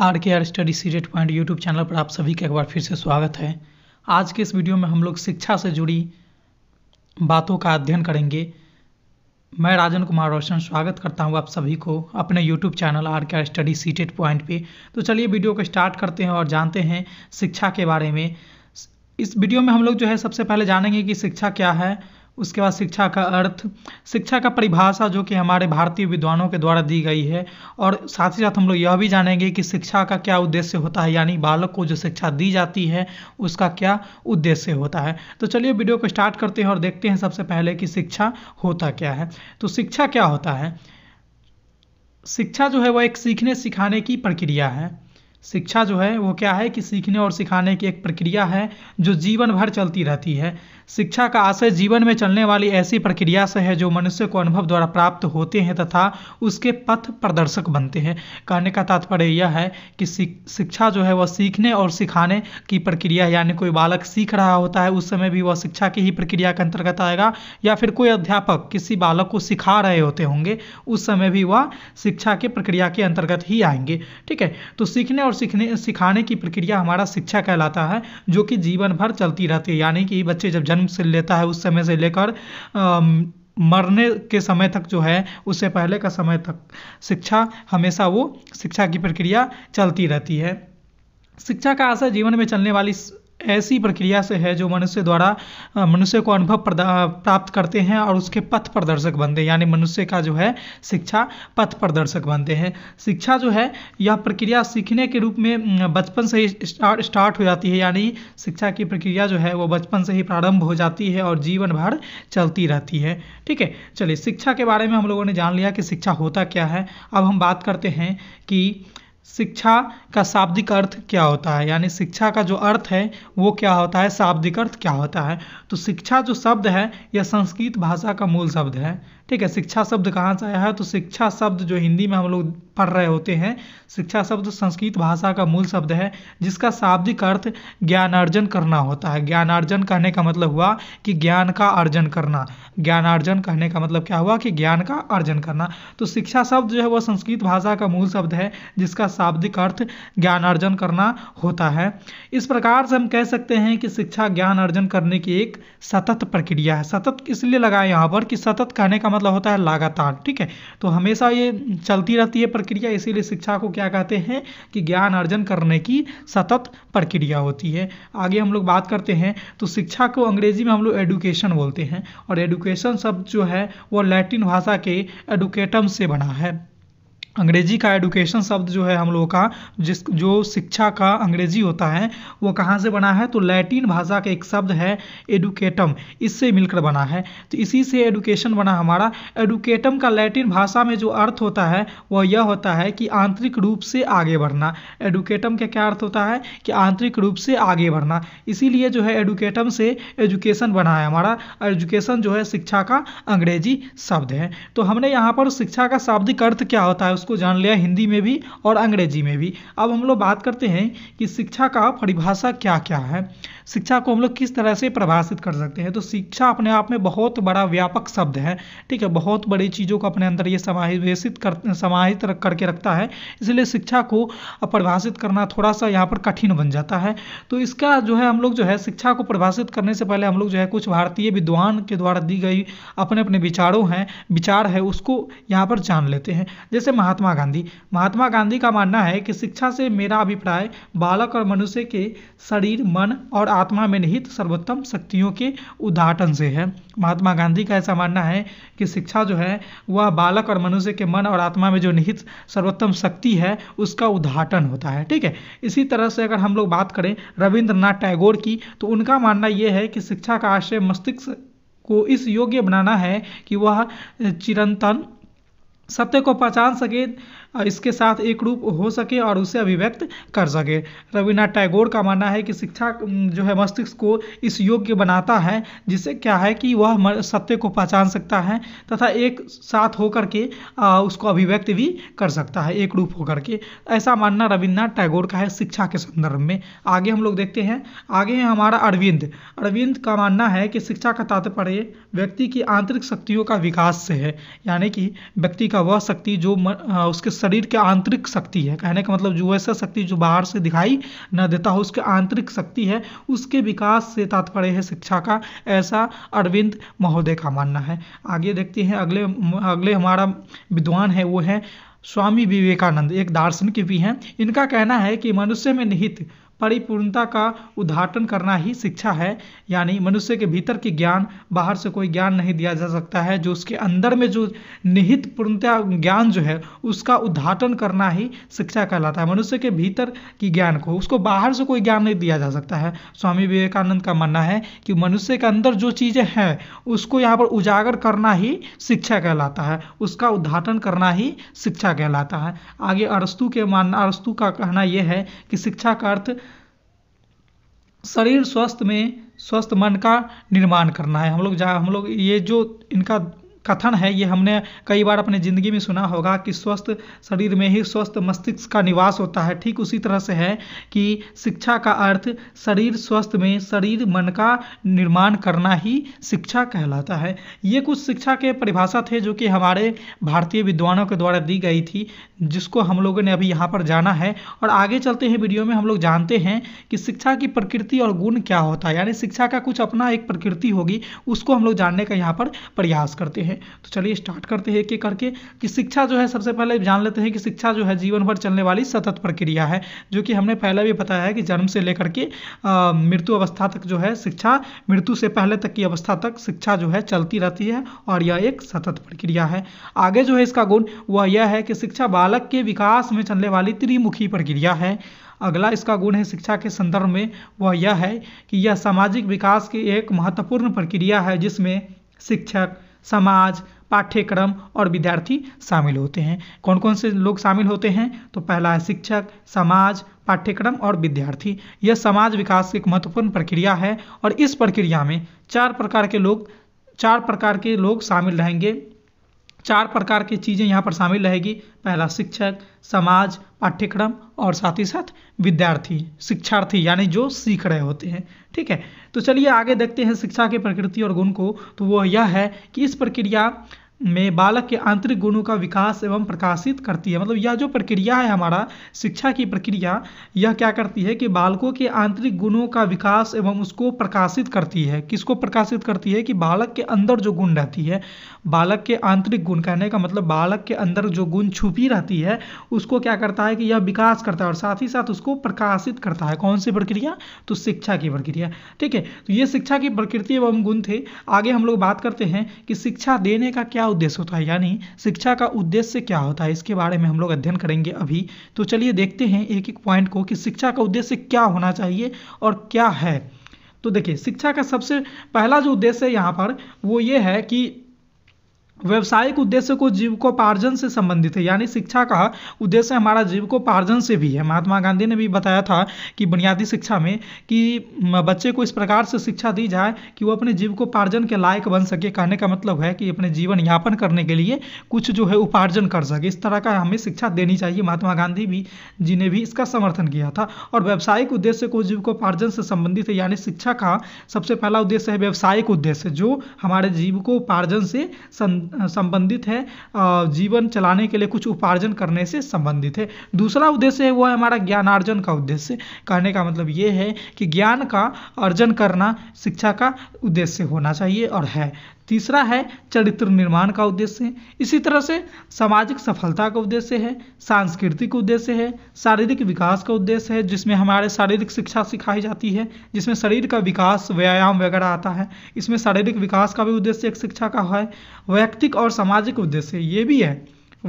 are K R study सीरेट point YouTube channel पर आप सभी का एक बार फिर से स्वागत है आज के इस वीडियो में हम लोग शिक्षा से जुड़ी बातों का अध्ययन करेंगे मैं राजन कुमार रोशन स्वागत करता हूं आप सभी को अपने YouTube channel R K R study seated point पे तो चलिए वीडियो को स्टार्ट करते हैं और जानते हैं शिक्षा के बारे में इस वीडियो में हम लोग जो है सबसे पहले जानेंगे कि शिक्षा क्या है उसके बाद शिक्षा का अर्थ शिक्षा का परिभाषा जो कि हमारे भारतीय विद्वानों के द्वारा दी गई है और साथ ही साथ हम लोग यह भी जानेंगे कि शिक्षा का क्या उद्देश्य होता है यानी बालक को जो शिक्षा दी जाती है उसका क्या उद्देश्य होता है तो चलिए वीडियो को स्टार्ट करते हैं और देखते हैं सबसे पहले कि शिक्षा होता क्या है तो शिक्षा क्या होता है शिक्षा जो है वह एक सीखने सिखाने की प्रक्रिया है शिक्षा जो है वो क्या है कि सीखने और सिखाने की एक प्रक्रिया है जो जीवन भर चलती रहती है शिक्षा का आशय जीवन में चलने वाली ऐसी प्रक्रिया से है जो मनुष्य को अनुभव द्वारा प्राप्त होते हैं तथा उसके पथ प्रदर्शक बनते हैं कहने का तात्पर्य यह है कि शिक्षा जो है वह सीखने और सिखाने की प्रक्रिया यानी कोई बालक सीख रहा होता है उस समय भी वह शिक्षा की ही प्रक्रिया के अंतर्गत आएगा या फिर कोई अध्यापक किसी बालक को सिखा रहे होते होंगे उस समय भी वह शिक्षा के प्रक्रिया के अंतर्गत ही आएंगे ठीक है तो सीखने और और सीखने सिखाने की प्रक्रिया हमारा शिक्षा कहलाता है जो कि जीवन भर चलती रहती है यानी कि बच्चे जब जन्म से लेता है उस समय से लेकर मरने के समय तक जो है उससे पहले का समय तक शिक्षा हमेशा वो शिक्षा की प्रक्रिया चलती रहती है शिक्षा का असर जीवन में चलने वाली ऐसी प्रक्रिया से है जो मनुष्य द्वारा मनुष्य को अनुभव प्राप्त करते हैं और उसके पथ प्रदर्शक बनते हैं यानी मनुष्य का जो है शिक्षा पथ प्रदर्शक बनते हैं शिक्षा जो है यह प्रक्रिया सीखने के रूप में बचपन से ही स्टार्ट हो जाती है यानी शिक्षा की प्रक्रिया जो है वो बचपन से ही प्रारंभ हो जाती है और जीवन भर चलती रहती है ठीक है चलिए शिक्षा के बारे में हम लोगों ने जान लिया कि शिक्षा होता क्या है अब हम बात करते हैं कि शिक्षा का शाब्दिक अर्थ क्या होता है यानी शिक्षा का जो अर्थ है वो क्या होता है शाब्दिक अर्थ क्या होता है तो शिक्षा जो शब्द है यह संस्कृत भाषा का मूल शब्द है ठीक है शिक्षा शब्द कहाँ से आया है तो शिक्षा शब्द जो हिंदी में हम लोग पढ़ रहे होते हैं शिक्षा शब्द संस्कृत भाषा का मूल शब्द है जिसका शाब्दिक अर्थ ज्ञान अर्जन करना होता है ज्ञानार्जन कहने का मतलब हुआ कि ज्ञान का अर्जन करना ज्ञानार्जन कहने का मतलब क्या हुआ कि ज्ञान का अर्जन करना तो शिक्षा शब्द जो है वह संस्कृत भाषा का मूल शब्द है जिसका शाब्दिक अर्थ ज्ञान अर्जन करना होता है इस प्रकार से हम कह सकते हैं कि शिक्षा ज्ञान अर्जन करने की एक सतत प्रक्रिया है सतत इसलिए लगा यहाँ पर कि सतत कहने का मतलब मतलब होता है लगातार ठीक है तो हमेशा ये चलती रहती है प्रक्रिया इसीलिए शिक्षा को क्या कहते हैं कि ज्ञान अर्जन करने की सतत प्रक्रिया होती है आगे हम लोग बात करते हैं तो शिक्षा को अंग्रेजी में हम लोग एडुकेशन बोलते हैं और एडुकेशन शब्द जो है वो लैटिन भाषा के एडुकेटम से बना है अंग्रेजी का एडुकेशन शब्द जो है हम लोगों का जिस जो शिक्षा का अंग्रेजी होता है वो कहाँ से बना है तो लैटिन भाषा का एक शब्द है एडुकेटम इससे मिलकर बना है तो इसी से एडुकेशन बना हमारा एडुकेटम का लैटिन भाषा में जो अर्थ होता है वह यह होता है कि आंतरिक रूप से आगे बढ़ना एडुकेटम का क्या अर्थ होता है कि आंतरिक रूप से आगे बढ़ना इसीलिए जो है एडुकेटम से एजुकेशन बना है हमारा एजुकेशन जो है शिक्षा का अंग्रेजी शब्द है तो हमने यहाँ पर शिक्षा का शाब्दिक अर्थ क्या होता है उसको को जान लिया हिंदी में भी और अंग्रेजी में भी अब हम लोग बात करते हैं कि शिक्षा का परिभाषा क्या क्या है शिक्षा को हम लोग किस तरह से परिभाषित कर सकते हैं तो शिक्षा अपने आप में बहुत बड़ा व्यापक शब्द है ठीक है बहुत बड़ी चीज़ों को अपने अंदर ये समावेशित कर समाहित करके रखता है इसलिए शिक्षा को परिभाषित करना थोड़ा सा यहाँ पर कठिन बन जाता है तो इसका जो है हम लोग जो है शिक्षा को परिभाषित करने से पहले हम लोग जो है कुछ भारतीय विद्वान के द्वारा दी गई अपने अपने विचारों हैं विचार है उसको यहाँ पर जान लेते हैं जैसे महा महात्मा गांधी महात्मा गांधी का मानना है कि शिक्षा से मेरा अभिप्राय बालक और मनुष्य के शरीर मन और आत्मा में निहित सर्वोत्तम शक्तियों के उद्घाटन से है महात्मा गांधी का ऐसा मानना है कि शिक्षा जो है वह बालक और मनुष्य के मन और आत्मा में जो निहित सर्वोत्तम शक्ति है उसका उद्घाटन होता है ठीक है इसी तरह से अगर हम लोग बात करें रविंद्रनाथ टैगोर की तो उनका मानना यह है कि शिक्षा का आश्रय मस्तिष्क को इस योग्य बनाना है कि वह चिरंतन सत्य को पहचान सके इसके साथ एक रूप हो सके और उसे अभिव्यक्त कर सके रविन्द्रनाथ टैगोर का मानना है कि शिक्षा जो है मस्तिष्क को इस योग्य बनाता है जिससे क्या है कि वह सत्य को पहचान सकता है तथा एक साथ होकर के उसको अभिव्यक्त भी कर सकता है एक रूप होकर के ऐसा मानना रविन्द्रनाथ टैगोर का है शिक्षा के संदर्भ में आगे हम लोग देखते हैं आगे है हमारा अरविंद अरविंद का मानना है कि शिक्षा का तात्पर्य व्यक्ति की आंतरिक शक्तियों का विकास से है यानी कि व्यक्ति का वह शक्ति जो उसके शरीर के आंतरिक शक्ति है कहने का मतलब जो ऐसा शक्ति जो बाहर से दिखाई न देता हो उसके आंतरिक शक्ति है उसके विकास से तात्पर्य है शिक्षा का ऐसा अरविंद महोदय का मानना है आगे देखते हैं अगले अगले हमारा विद्वान है वो है स्वामी विवेकानंद एक दार्शनिक भी हैं इनका कहना है कि मनुष्य में निहित परिपूर्णता का उद्घाटन करना ही शिक्षा है यानी मनुष्य के भीतर की ज्ञान बाहर से कोई ज्ञान नहीं दिया जा सकता है जो उसके अंदर में जो निहित पूर्णता ज्ञान जो है उसका उद्घाटन करना ही शिक्षा कहलाता है मनुष्य के भीतर की ज्ञान को उसको बाहर से कोई ज्ञान नहीं दिया जा सकता है स्वामी विवेकानंद का मानना है कि मनुष्य के अंदर जो चीज़ें हैं उसको यहाँ पर उजागर करना ही शिक्षा कहलाता है उसका उद्घाटन करना ही शिक्षा कहलाता है आगे अरस्तु के मान अरस्तु का कहना यह है कि शिक्षा का अर्थ शरीर स्वस्थ में स्वस्थ मन का निर्माण करना है हम लोग जहाँ हम लोग ये जो इनका कथन है ये हमने कई बार अपने ज़िंदगी में सुना होगा कि स्वस्थ शरीर में ही स्वस्थ मस्तिष्क का निवास होता है ठीक उसी तरह से है कि शिक्षा का अर्थ शरीर स्वस्थ में शरीर मन का निर्माण करना ही शिक्षा कहलाता है ये कुछ शिक्षा के परिभाषा थे जो कि हमारे भारतीय विद्वानों के द्वारा दी गई थी जिसको हम लोगों ने अभी यहाँ पर जाना है और आगे चलते हैं वीडियो में हम लोग जानते हैं कि शिक्षा की प्रकृति और गुण क्या होता है यानी शिक्षा का कुछ अपना एक प्रकृति होगी उसको हम लोग जानने का यहाँ पर प्रयास करते हैं तो चलिए स्टार्ट करते हैं एक एक करके कि शिक्षा जो है सबसे पहले जान लेते हैं कि शिक्षा जो है जीवन भर चलने वाली सतत प्रक्रिया है जो कि हमने पहले भी बताया है कि जन्म से लेकर के मृत्यु अवस्था तक जो है शिक्षा मृत्यु से पहले तक की अवस्था तक शिक्षा जो है चलती रहती है और यह एक सतत प्रक्रिया है आगे जो है इसका गुण वह यह है कि शिक्षा बाल बालक के विकास में चलने वाली त्रिमुखी प्रक्रिया है अगला इसका गुण है शिक्षा के संदर्भ में वह यह है कि यह सामाजिक विकास की एक महत्वपूर्ण प्रक्रिया है जिसमें शिक्षक समाज पाठ्यक्रम और विद्यार्थी शामिल होते हैं कौन कौन से लोग शामिल होते हैं तो पहला है शिक्षक समाज पाठ्यक्रम और विद्यार्थी यह समाज विकास की एक महत्वपूर्ण प्रक्रिया है और इस प्रक्रिया में चार प्रकार के लोग चार प्रकार के लोग शामिल रहेंगे चार प्रकार की चीज़ें यहाँ पर शामिल रहेगी पहला शिक्षक समाज पाठ्यक्रम और साथ ही साथ विद्यार्थी शिक्षार्थी यानी जो सीख रहे होते हैं ठीक है तो चलिए आगे देखते हैं शिक्षा की प्रकृति और गुण को तो वो यह है कि इस प्रक्रिया में बालक के आंतरिक गुणों का विकास एवं प्रकाशित करती है मतलब यह जो प्रक्रिया है हमारा शिक्षा की प्रक्रिया यह क्या करती है कि बालकों के आंतरिक गुणों का विकास एवं उसको प्रकाशित करती है किसको प्रकाशित करती है कि बालक के अंदर जो गुण रहती है बालक के आंतरिक गुण कहने का मतलब बालक के अंदर जो गुण छुपी रहती है उसको क्या करता है कि यह विकास करता है और साथ ही साथ उसको प्रकाशित करता है कौन सी प्रक्रिया तो शिक्षा की प्रक्रिया ठीक है तो ये शिक्षा की प्रकृति एवं गुण थे आगे हम लोग बात करते हैं कि शिक्षा देने का क्या उद्देश्य होता है यानी शिक्षा का उद्देश्य क्या होता है इसके बारे में हम लोग अध्ययन करेंगे अभी तो चलिए देखते हैं एक एक पॉइंट को कि शिक्षा का उद्देश्य क्या होना चाहिए और क्या है तो देखिए शिक्षा का सबसे पहला जो उद्देश्य है यहाँ पर वो ये है कि व्यवसायिक उद्देश्य को जीवकोपार्जन से संबंधित है यानी शिक्षा का उद्देश्य हमारा जीवकोपार्जन से भी है महात्मा गांधी ने भी बताया था कि बुनियादी शिक्षा में कि बच्चे को इस प्रकार से शिक्षा दी जाए कि वो अपने जीवकोपार्जन के लायक बन सके कहने का मतलब है कि अपने जीवन यापन करने के लिए कुछ जो है उपार्जन कर सके इस तरह का हमें शिक्षा देनी चाहिए महात्मा गांधी भी जी ने भी इसका समर्थन किया था और व्यावसायिक उद्देश्य को जीविकोपार्जन से संबंधित है यानी शिक्षा का सबसे पहला उद्देश्य है व्यावसायिक उद्देश्य जो हमारे जीविकोपार्जन से संबंधित है जीवन चलाने के लिए कुछ उपार्जन करने से संबंधित है दूसरा उद्देश्य है वो है हमारा ज्ञानार्जन का उद्देश्य कहने का मतलब ये है कि ज्ञान का अर्जन करना शिक्षा का उद्देश्य होना चाहिए और है तीसरा है चरित्र निर्माण का उद्देश्य इसी तरह से सामाजिक सफलता का उद्देश्य है सांस्कृतिक उद्देश्य है शारीरिक विकास का उद्देश्य है जिसमें हमारे शारीरिक शिक्षा सिखाई जाती है जिसमें शरीर का विकास व्यायाम वगैरह आता है इसमें शारीरिक विकास का भी उद्देश्य एक शिक्षा का है वैयक्तिक और सामाजिक उद्देश्य ये भी है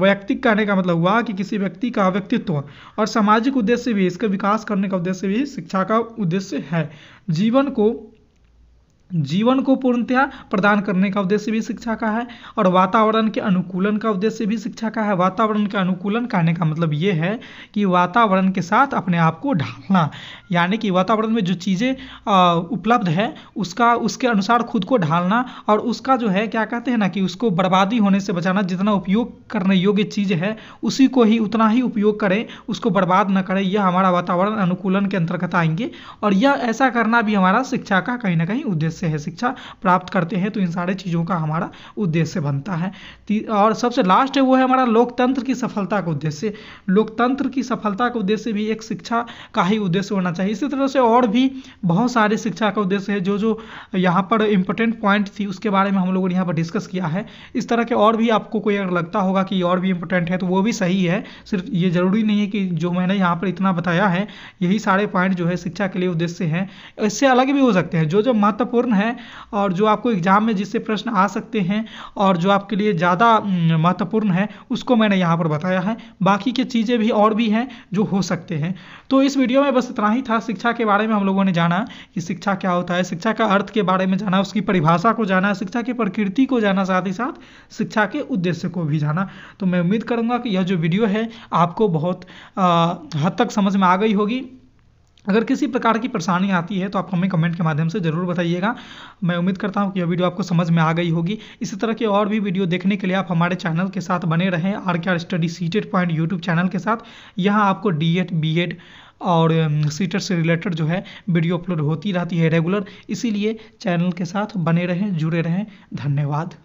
वैयक्तिक कहने का मतलब हुआ कि किसी व्यक्ति का व्यक्तित्व और सामाजिक उद्देश्य भी इसका विकास करने का उद्देश्य भी शिक्षा का उद्देश्य है जीवन को जीवन को पूर्णतया प्रदान करने का उद्देश्य भी शिक्षा का है और वातावरण के अनुकूलन का उद्देश्य भी शिक्षा का है वातावरण के अनुकूलन कहने का मतलब ये है कि वातावरण के साथ अपने आप को ढालना यानी कि वातावरण में जो चीज़ें उपलब्ध है उसका उसके अनुसार खुद को ढालना और उसका जो है क्या कहते हैं ना कि उसको बर्बादी होने से बचाना जितना उपयोग करने योग्य चीज़ है उसी को ही उतना ही उपयोग करें उसको बर्बाद न करें यह हमारा वातावरण अनुकूलन के अंतर्गत आएंगे और यह ऐसा करना भी हमारा शिक्षा का कहीं ना कहीं उद्देश्य से है शिक्षा प्राप्त करते हैं तो इन सारे चीज़ों का हमारा उद्देश्य बनता है और सबसे लास्ट है वो है हमारा लोकतंत्र की सफलता का उद्देश्य लोकतंत्र की सफलता का उद्देश्य भी एक शिक्षा का ही उद्देश्य होना चाहिए इसी तरह से और भी बहुत सारे शिक्षा का उद्देश्य है जो जो यहाँ पर इंपॉर्टेंट पॉइंट थी उसके बारे में हम लोगों ने यहाँ पर डिस्कस किया है इस तरह के और भी आपको कोई अगर लगता होगा कि और भी इंपॉर्टेंट है तो वो भी सही है सिर्फ ये ज़रूरी नहीं है कि जो मैंने यहाँ पर इतना बताया है यही सारे पॉइंट जो है शिक्षा के लिए उद्देश्य हैं इससे अलग भी हो सकते हैं जो जो महत्वपूर्ण महत्वपूर्ण है और जो आपको एग्ज़ाम में जिससे प्रश्न आ सकते हैं और जो आपके लिए ज़्यादा महत्वपूर्ण है उसको मैंने यहाँ पर बताया है बाकी के चीज़ें भी और भी हैं जो हो सकते हैं तो इस वीडियो में बस इतना ही था शिक्षा के बारे में हम लोगों ने जाना कि शिक्षा क्या होता है शिक्षा का अर्थ के बारे में जाना उसकी परिभाषा को जाना शिक्षा की प्रकृति को जाना साथ ही साथ शिक्षा के उद्देश्य को भी जाना तो मैं उम्मीद करूँगा कि यह जो वीडियो है आपको बहुत हद तक समझ में आ गई होगी अगर किसी प्रकार की परेशानी आती है तो आप हमें कमेंट के माध्यम से ज़रूर बताइएगा मैं उम्मीद करता हूँ कि यह वीडियो आपको समझ में आ गई होगी इसी तरह के और भी वीडियो देखने के लिए आप हमारे चैनल के साथ बने रहें R K R study seated point YouTube channel के साथ यहाँ आपको डी एड बी एड और सीटेड से रिलेटेड जो है वीडियो अपलोड होती रहती है रेगुलर इसीलिए चैनल के साथ बने रहें जुड़े रहें धन्यवाद